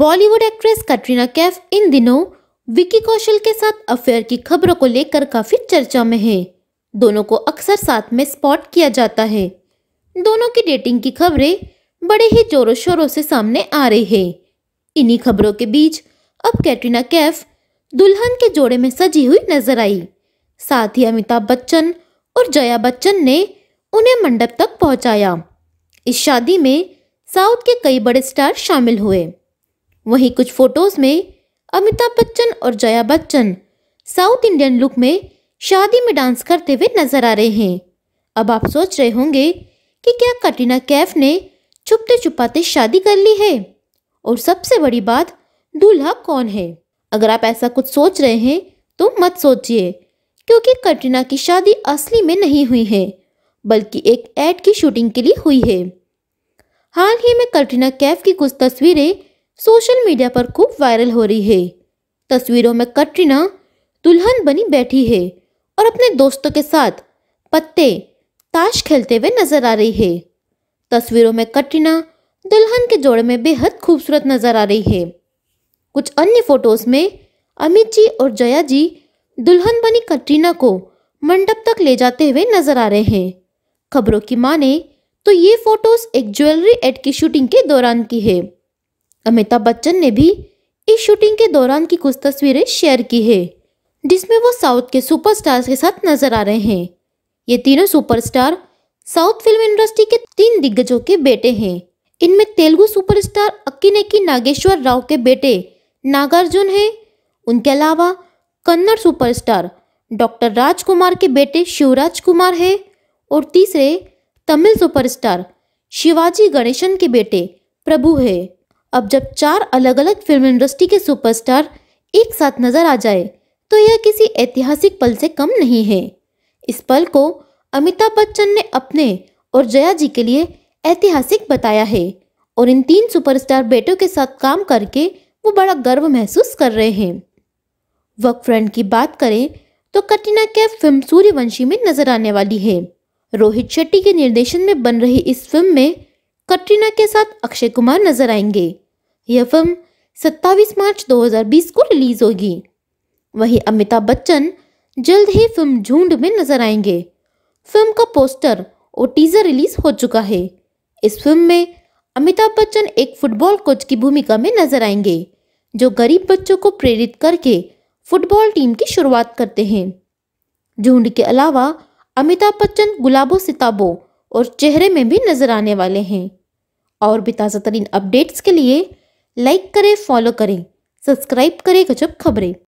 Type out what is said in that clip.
Bollywood actress Katrina Kaif इन दिनों विकी कौशल के साथ अफेयर की खबरों को लेकर काफी चर्चा में है दोनों को अक्सर साथ में स्पॉट किया जाता है दोनों की डेटिंग की खबरें बड़े ही जोरों शोरों से सामने आ रही है इन्हीं खबरों के बीच अब कैटरीना कैफ दुल्हन के जोड़े में सजी हुई नजर आई साथ ही अमिताभ बच्चन और जया बच्चन ने उन्हें मंडप तक पहुंचाया इस शादी में साउथ के कई बड़े स्टार शामिल हुए वहीं कुछ फोटोज में अमिताभ बच्चन और Jaya Bachchan south Indian look में शादी में डांस करते हुए नजर आ रहे हैं अब आप सोच रहे होंगे कि क्या कटरीना कैफ ने छुपते छुपाते शादी कर ली है और सबसे बड़ी बात दूल्हा कौन है अगर आप ऐसा कुछ सोच रहे हैं तो मत सोचिए क्योंकि कटरीना की शादी असली में नहीं हुई है बल्कि एक एड की शूटिंग के लिए हुई है हाल ही में कटरीना कैफ की कुछ तस्वीरें सोशल मीडिया पर खूब वायरल हो रही है तस्वीरों में कटरीना दुल्हन बनी बैठी है और अपने दोस्तों के साथ पत्ते ताश खेलते हुए नजर आ रही है तस्वीरों में कटरीना दुल्हन के जोड़े में बेहद खूबसूरत नजर आ रही है कुछ अन्य फोटोज में अमित जी और जया जी दुल्हन बनी कटरीना को मंडप तक ले जाते हुए नजर आ रहे हैं खबरों की माने तो ये फोटोज एक ज्वेलरी एड की शूटिंग के दौरान की है अमिताभ बच्चन ने भी इस शूटिंग के दौरान की कुछ तस्वीरें शेयर की है जिसमें वो साउथ के सुपरस्टार्स के साथ नजर आ रहे हैं ये तीनों सुपरस्टार साउथ फिल्म इंडस्ट्री के तीन दिग्गजों के बेटे हैं इनमें तेलुगु सुपरस्टार की नागेश्वर राव के बेटे नागार्जुन हैं उनके अलावा कन्नड़ सुपरस्टार डॉक्टर राजकुमार के बेटे शिवराज कुमार है और तीसरे तमिल सुपरस्टार शिवाजी गणेशन के बेटे प्रभु है अब जब चार अलग अलग फिल्म इंडस्ट्री के सुपरस्टार एक साथ नजर आ जाए तो यह किसी ऐतिहासिक पल से कम नहीं है इस पल को अमिताभ बच्चन ने अपने और जया जी के लिए ऐतिहासिक बताया है और इन तीन सुपरस्टार बेटों के साथ काम करके वो बड़ा गर्व महसूस कर रहे हैं वर्क फ्रेंड की बात करें तो कटरीना कैफ फिल्म सूर्यवंशी में नजर आने वाली है रोहित शेट्टी के निर्देशन में बन रही इस फिल्म में कटरीना के साथ अक्षय कुमार नजर आएंगे यह फिल्म 27 मार्च 2020 को रिलीज होगी वहीं अमिताभ बच्चन जल्द ही फिल्म झूंड में नजर आएंगे फिल्म का पोस्टर और टीजर रिलीज हो चुका है इस फिल्म में अमिताभ बच्चन एक फुटबॉल कोच की भूमिका में नजर आएंगे जो गरीब बच्चों को प्रेरित करके फुटबॉल टीम की शुरुआत करते हैं झुंड के अलावा अमिताभ बच्चन गुलाबों सिताबों और चेहरे में भी नजर आने वाले हैं और भी ताज़ा तरीन अपडेट्स के लिए लाइक करें फॉलो करें सब्सक्राइब करें गजब खबरें